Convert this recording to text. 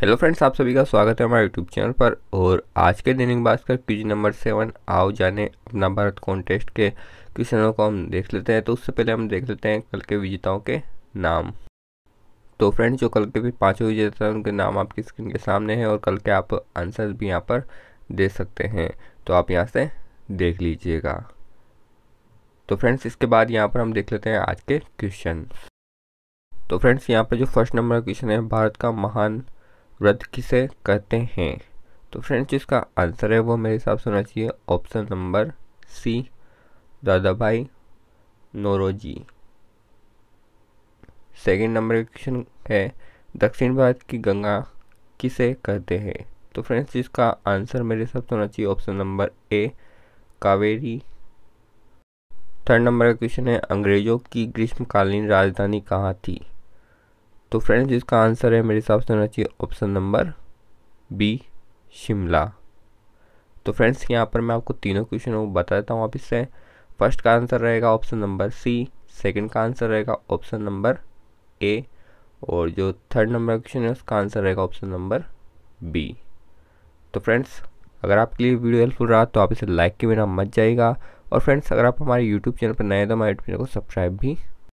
hello friends आप सभी का स्वागत है हमारे यूट्यूब चैनल पर और आज के दैनिक भास्कर क्विज नंबर सेवन आओ जाने अपना भारत कॉन्टेस्ट के क्वेश्चनों को हम देख लेते हैं तो उससे पहले हम देख लेते हैं कल के विजेताओं के नाम तो फ्रेंड्स जो कल के भी पाँचों विजेता हैं उनके नाम आपकी स्क्रीन के सामने हैं और कल के आप आंसर भी यहाँ पर दे सकते हैं तो आप यहाँ से देख लीजिएगा तो फ्रेंड्स इसके बाद यहाँ पर हम देख लेते हैं आज के क्वेश्चन तो फ्रेंड्स यहाँ पर जो फर्स्ट नंबर क्वेश्चन है भारत का महान व्रत किसे कहते हैं तो फ्रेंड्स इसका आंसर है वो मेरे हिसाब से होना चाहिए ऑप्शन नंबर सी दादा भाई नोरोजी सेकेंड नंबर क्वेश्चन है दक्षिण भारत की गंगा किसे कहते हैं तो फ्रेंड्स इसका आंसर मेरे हिसाब से होना चाहिए option number A Kaveri third number का क्वेश्चन है अंग्रेज़ों की ग्रीष्मकालीन राजधानी कहाँ थी तो फ्रेंड्स इसका आंसर है मेरे हिसाब से होना चाहिए ऑप्शन नंबर बी शिमला तो फ्रेंड्स यहाँ पर मैं आपको तीनों क्वेश्चन बता देता हूँ आप इससे फर्स्ट का आंसर रहेगा ऑप्शन नंबर सी सेकंड का आंसर रहेगा ऑप्शन नंबर ए और जो थर्ड नंबर क्वेश्चन है उसका आंसर रहेगा ऑप्शन नंबर बी तो फ्रेंड्स अगर आपके लिए वीडियो हेल्पफुल रहा तो आप इसे लाइक के बिना मत जाएगा और फ्रेंड्स अगर आप हमारे यूट्यूब चैनल पर नए तो हमारे यूट्यूब चैनल को सब्सक्राइब भी